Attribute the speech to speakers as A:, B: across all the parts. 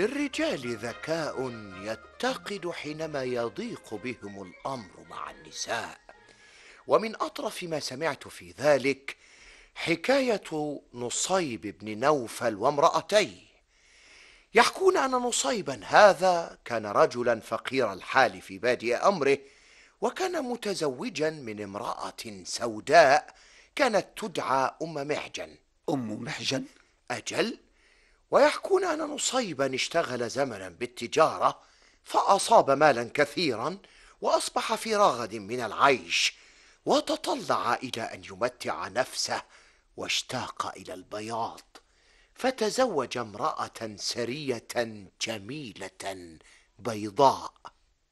A: للرجال ذكاء يتقد حينما يضيق بهم الامر مع النساء ومن اطرف ما سمعت في ذلك حكايه نصيب بن نوفل وامراتيه يحكون ان نصيبا هذا كان رجلا فقير الحال في بادئ امره وكان متزوجا من امراه سوداء كانت تدعى ام محجن ام محجن اجل ويحكون أن نصيبا اشتغل زمنا بالتجارة فأصاب مالا كثيرا وأصبح في رغد من العيش وتطلع إلى أن يمتع نفسه واشتاق إلى البياض فتزوج امرأة سرية جميلة بيضاء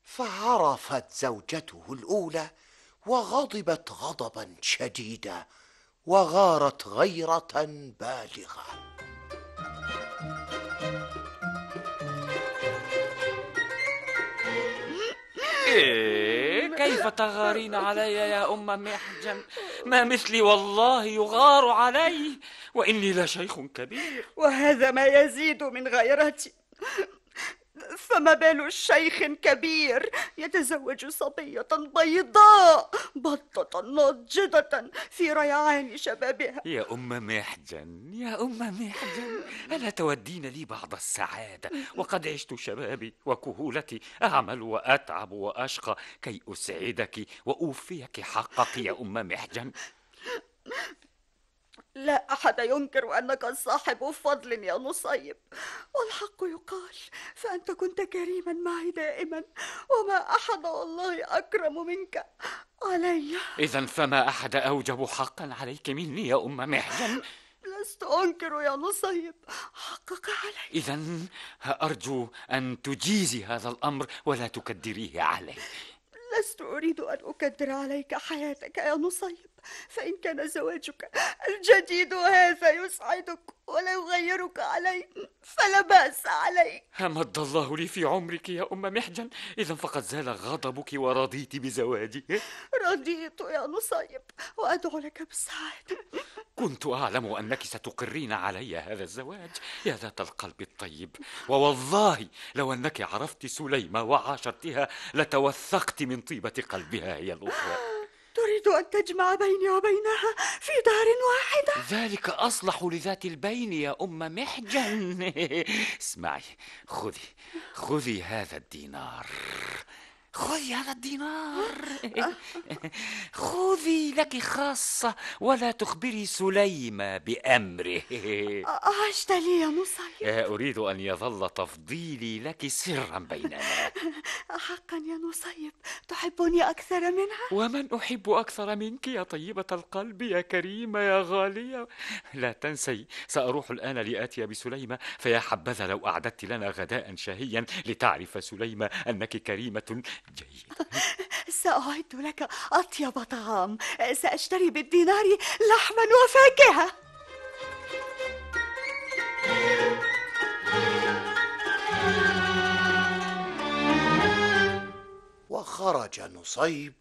A: فعرفت زوجته الأولى وغضبت غضبا شديدا وغارت غيرة بالغة إيه؟ كيف تغارين
B: علي يا
C: أم محجم
B: ما مثلي والله يغار علي وإني لشيخ كبير
C: وهذا ما يزيد من غيرتي فما بال شيخ كبير يتزوج صبية بيضاء بطة ناضجة في ريعان شبابها
B: يا أم محجن يا أم محجن ألا تودين لي بعض السعادة وقد عشت شبابي وكهولتي أعمل وأتعب وأشقى كي أسعدك وأوفيك حقك يا أم محجن
C: لا أحد ينكر أنك صاحب فضل يا نصيب والحق يقال فأنت كنت كريما معي دائما وما أحد والله أكرم منك علي
B: إذا فما أحد أوجب حقا عليك مني يا أم محجن
C: لست أنكر يا نصيب حقك
B: علي إذا أرجو أن تجيزي هذا الأمر ولا تكدريه علي
C: لست أريد أن أكدر عليك حياتك يا نصيب فإن كان زواجك الجديد هذا يسعدك ولا يغيرك علي فلا بأس عليك
B: أمد الله لي في عمرك يا أم محجن إذا فقد زال غضبك ورضيت بزواجي
C: رضيت يا نصيب وأدعو لك بالسعادة
B: كنت أعلم أنك ستقرين علي هذا الزواج يا ذات القلب الطيب ووالله لو أنك عرفت سليمة وعاشرتها لتوثقت من طيبة قلبها هي الأخرى
C: أن تجمع بيني وبينها في دار واحدة
B: ذلك أصلح لذات البين يا أم محجن اسمعي خذي خذي هذا الدينار خذي هذا الدينار آه.
C: خذي لك خاصة
B: ولا تخبري سليمة بأمره
C: عشت آه، آه، لي يا نصيب
B: أريد أن يظل تفضيلي لك سرا بيننا
C: حقا يا نصيب تحبني أكثر منها ومن
B: أحب أكثر منك يا طيبة القلب يا كريمة يا غالية لا تنسي سأروح الآن لآتي بسليمة فيا حبذا لو أعددت لنا غداء شهيا لتعرف سليمة أنك كريمة جيد
C: سأعد لك أطيب طعام سأشتري بالدينار لحما وفاكهة
A: وخرج نصيب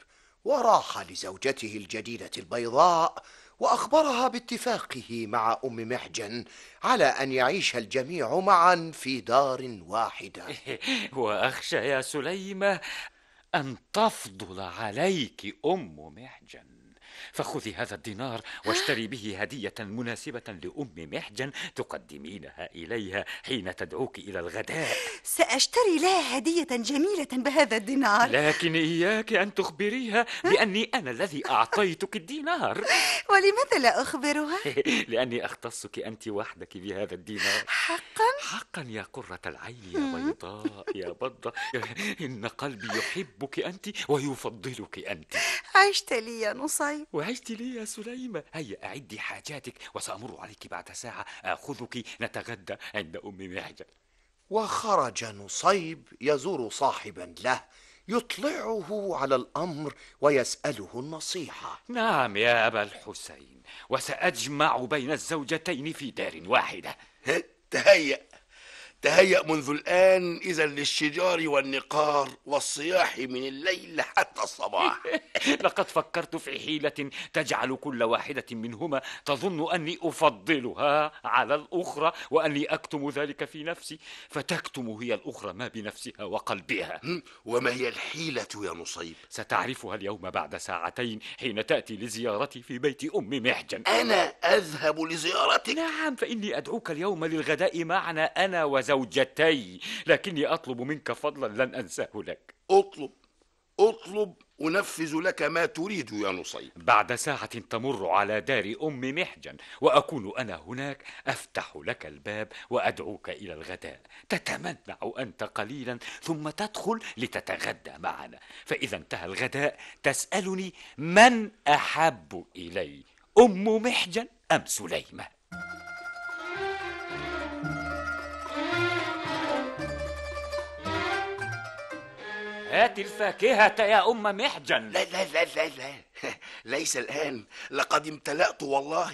A: وراح لزوجته الجديدة البيضاء واخبرها باتفاقه مع ام محجن على ان يعيش الجميع معا في دار واحده
B: واخشى يا سليمه ان تفضل عليك ام محجن فخذي هذا الدينار واشتري به هدية مناسبة لأم محجن تقدمينها إليها حين تدعوك إلى الغداء
C: سأشتري لها هدية جميلة بهذا الدينار
B: لكن إياك أن تخبريها بأني أنا الذي أعطيتك الدينار
C: ولماذا لا أخبرها؟
B: لأني أختصك أنت وحدك بهذا الدينار حقا؟ حقا يا قرة العين يا بيضاء يا بضة إن قلبي يحبك أنت ويفضلك أنت
C: عشت لي يا نصيب
B: وعشت لي يا سليمة هيا أعدي حاجاتك وسأمر عليك بعد ساعة آخذك نتغدى عند أم معجل
A: وخرج نصيب يزور صاحبا له يطلعه على الأمر ويسأله النصيحة
B: نعم يا أبا الحسين وسأجمع بين الزوجتين في دار واحدة تهيأ تهيأ منذ الآن إذا للشجار والنقار والصياح من الليل حتى الصباح لقد فكرت في حيلة تجعل كل واحدة منهما تظن أني أفضلها على الأخرى وأني أكتم ذلك في نفسي فتكتم هي الأخرى ما بنفسها وقلبها وما هي الحيلة يا نصيب؟ ستعرفها اليوم بعد ساعتين حين تأتي لزيارتي في بيت أم محجن أنا أذهب لزيارتك؟ نعم فإني أدعوك اليوم للغداء معنا أنا وزوجي زوجتي لكني أطلب منك فضلا لن أنساه لك أطلب أطلب أنفذ لك ما تريد يا نصيب بعد ساعة تمر على دار أم محجن وأكون أنا هناك أفتح لك الباب وأدعوك إلى الغداء تتمنع أنت قليلا ثم تدخل لتتغدى معنا فإذا انتهى الغداء تسألني من أحب إلي أم محجن أم سليمة هات الفاكهة يا أم محجن لا لا لا لا,
A: لا. ليس الآن لقد امتلأت والله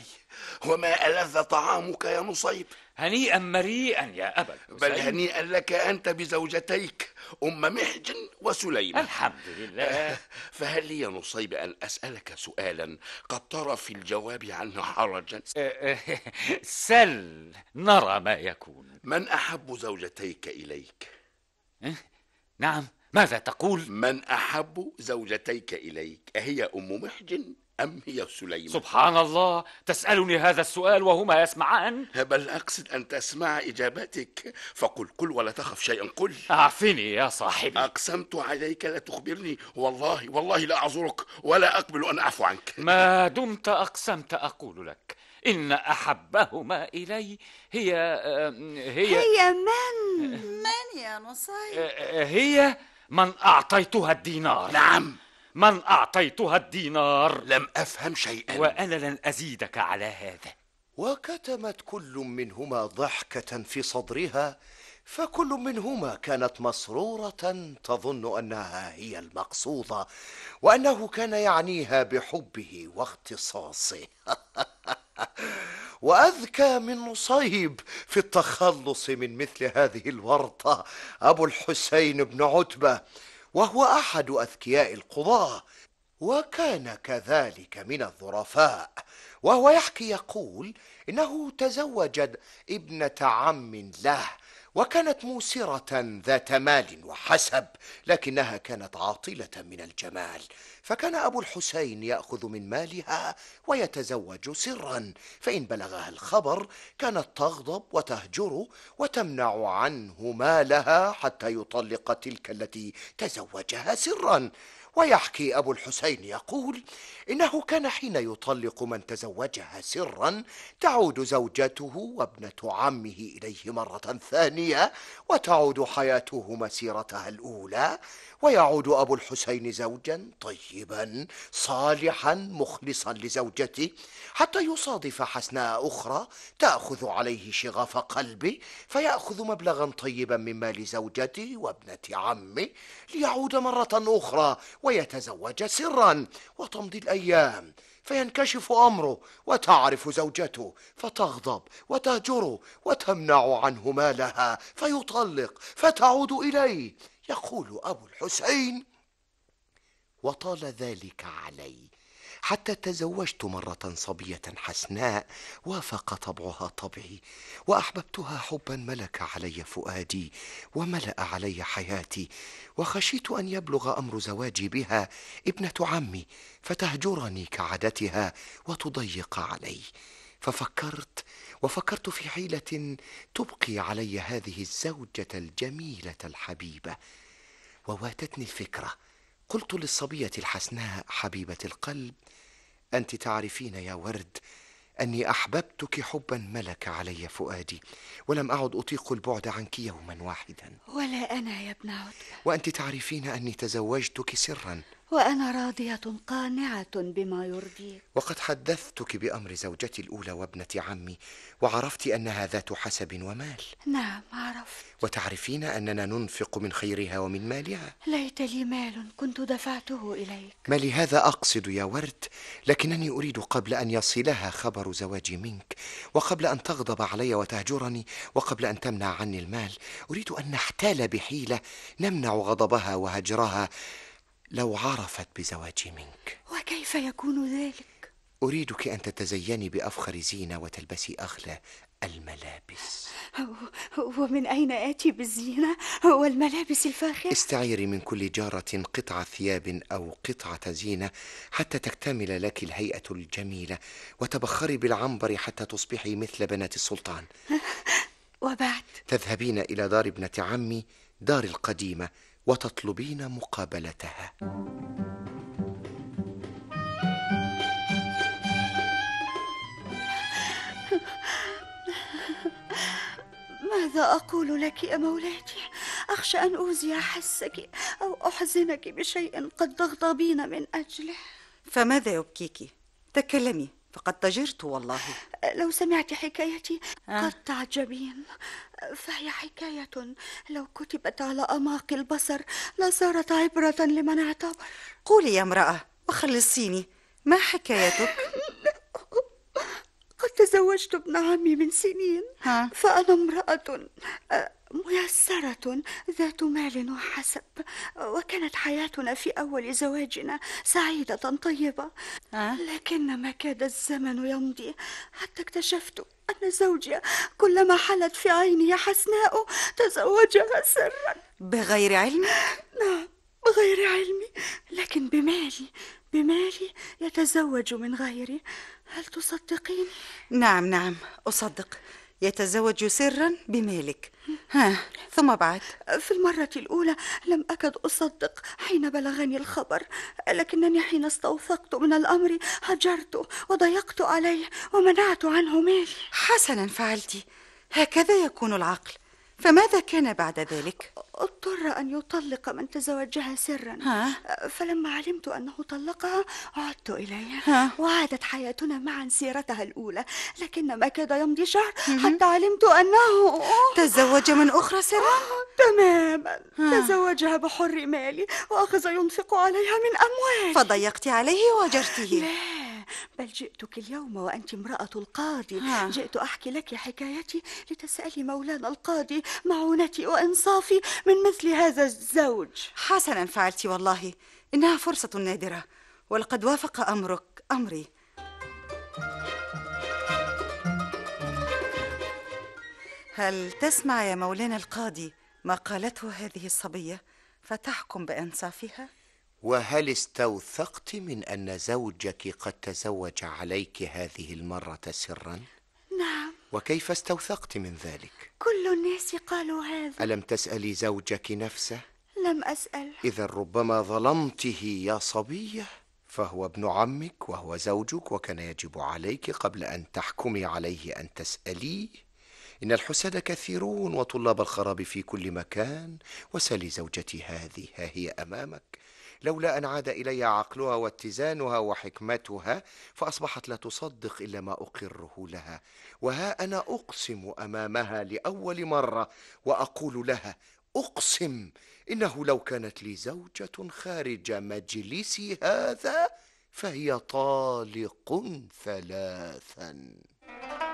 A: وما ألذ طعامك يا نصيب
B: هنيئا مريئا يا أبا بل هنيئا
A: لك أنت
B: بزوجتيك أم محجن وسليمة الحمد لله فهل لي يا نصيب أن أسألك سؤالا قد ترى في الجواب عنه حرجا سل نرى ما يكون من أحب زوجتيك إليك إيه؟ نعم ماذا تقول؟ من أحب زوجتيك إليك أهي أم محجن أم هي سليمة؟ سبحان الله تسألني هذا السؤال وهما يسمعان بل أقصد أن تسمع إجابتك فقل كل ولا تخف شيئا قل أعفني يا صاحبي أقسمت عليك لا تخبرني والله والله لا أعذرك ولا أقبل أن أعفو عنك ما دمت أقسمت أقول لك إن أحبهما إلي هي آه، هي هي
C: من؟ من يا نصير؟ آه،
B: آه، هي من أعطيتها الدينار نعم من أعطيتها الدينار لم أفهم شيئا وأنا لن أزيدك على هذا
A: وكتمت كل منهما ضحكة في صدرها فكل منهما كانت مسرورة تظن أنها هي المقصودة وأنه كان يعنيها بحبه واختصاصه وأذكى من نصيب في التخلص من مثل هذه الورطة أبو الحسين بن عتبة وهو أحد أذكياء القضاة وكان كذلك من الظرفاء وهو يحكي يقول إنه تزوج ابنة عم له وكانت موسرة ذات مال وحسب لكنها كانت عاطلة من الجمال فكان أبو الحسين يأخذ من مالها ويتزوج سرا فإن بلغها الخبر كانت تغضب وتهجره وتمنع عنه مالها حتى يطلق تلك التي تزوجها سرا ويحكي أبو الحسين يقول إنه كان حين يطلق من تزوجها سرا تعود زوجته وابنة عمه إليه مرة ثانية وتعود حياته مسيرتها الأولى ويعود أبو الحسين زوجا طيبا صالحا مخلصا لزوجته حتى يصادف حسناء أخرى تأخذ عليه شغاف قلبي فيأخذ مبلغا طيبا من مال زوجتي وابنة عمي ليعود مرة أخرى ويتزوج سرا وتمضي الأيام فينكشف امره وتعرف زوجته فتغضب وتهجره وتمنع عنه مالها فيطلق فتعود اليه يقول أبو الحسين وطال ذلك علي حتى تزوجت مرة صبية حسناء وافق طبعها طبعي وأحببتها حبا ملك علي فؤادي وملأ علي حياتي وخشيت أن يبلغ أمر زواجي بها ابنة عمي فتهجرني كعادتها وتضيق علي ففكرت وفكرت في حيله تبقي علي هذه الزوجه الجميله الحبيبه وواتتني الفكره قلت للصبيه الحسناء حبيبه القلب انت تعرفين يا ورد اني احببتك حبا ملك علي فؤادي ولم اعد اطيق البعد عنك يوما واحدا
C: ولا انا يا ابن عتبه
A: وانت تعرفين اني تزوجتك سرا
C: وأنا راضية قانعة بما يرضيك
A: وقد حدثتك بأمر زوجتي الأولى وابنة عمي وعرفت أنها ذات حسب ومال
C: نعم عرفت
A: وتعرفين أننا ننفق من خيرها ومن مالها
C: ليت لي مال كنت دفعته إليك
A: ما لهذا أقصد يا ورد لكنني أريد قبل أن يصلها خبر زواجي منك وقبل أن تغضب علي وتهجرني وقبل أن تمنع عني المال أريد أن نحتال بحيلة نمنع غضبها وهجرها لو عرفت بزواجي منك
C: وكيف يكون ذلك
A: اريدك ان تتزيني بافخر زينه وتلبسي اغلى
C: الملابس ومن اين اتي بالزينه والملابس
A: الفاخره استعيري من كل جاره قطعه ثياب او قطعه زينه حتى تكتمل لك الهيئه الجميله وتبخري بالعنبر حتى تصبحي مثل بنات السلطان وبعد تذهبين الى دار ابنه عمي دار القديمه وتطلبين مقابلتها
C: ماذا أقول لك يا مولاتي أخشى أن أوزي حسك أو أحزنك بشيء قد تغضبين من أجله فماذا يبكيك تكلمي فقد تجرت والله لو سمعت حكايتي آه. قد تعجبين فهي حكاية لو كتبت على أماق البصر لصارت عبرة لمن اعتبر قولي يا امرأة وخلصيني ما حكايتك؟ قد تزوجت ابن عمي من سنين ها؟ فأنا امرأة آه، ميسرة ذات مال وحسب وكانت حياتنا في أول زواجنا سعيدة طيبة لكن ما كاد الزمن يمضي حتى اكتشفت أن زوجي كلما حلت في عينه حسناء تزوجها سرا بغير علمي؟ نعم بغير علمي لكن بمالي بمالي يتزوج من غيري هل تصدقيني؟ نعم نعم أصدق يتزوج سرا بمالك ها ثم بعد في المرة الأولى لم أكد أصدق حين بلغني الخبر لكنني حين استوثقت من الأمر هجرت وضيقت عليه ومنعت عنه مالي حسنا فعلت هكذا يكون العقل فماذا كان بعد ذلك اضطر أن يطلق من تزوجها سرا ها؟ فلما علمت أنه طلقها عدت إليه وعادت حياتنا معا سيرتها الأولى لكن ما كاد يمضي شهر حتى علمت أنه تزوج من أخرى سرا تماما تزوجها بحر مالي وأخذ ينفق عليها من أموال فضيقت عليه واجرته لا بل جئتك اليوم وأنت امرأة القاضي ها. جئت أحكي لك حكايتي لتسألي مولانا القاضي معونتي وإنصافي من مثل هذا الزوج حسنا فعلت والله إنها فرصة نادرة ولقد وافق أمرك أمري هل تسمع يا مولانا القاضي ما قالته هذه الصبية فتحكم بإنصافها؟
A: وهل استوثقت من أن زوجك قد تزوج عليك هذه المرة سرا؟ نعم وكيف استوثقت من ذلك؟
C: كل الناس قالوا هذا
A: ألم تسألي زوجك نفسه؟
C: لم أسأل
A: إذا ربما ظلمته يا صبية فهو ابن عمك وهو زوجك وكان يجب عليك قبل أن تحكمي عليه أن تسأليه إن الحسد كثيرون وطلاب الخراب في كل مكان وسلي زوجتي هذه ها هي أمامك لولا أن عاد إلي عقلها واتزانها وحكمتها فأصبحت لا تصدق إلا ما أقره لها وها أنا أقسم أمامها لأول مرة وأقول لها أقسم إنه لو كانت لي زوجة خارج مجلسي هذا فهي طالق ثلاثا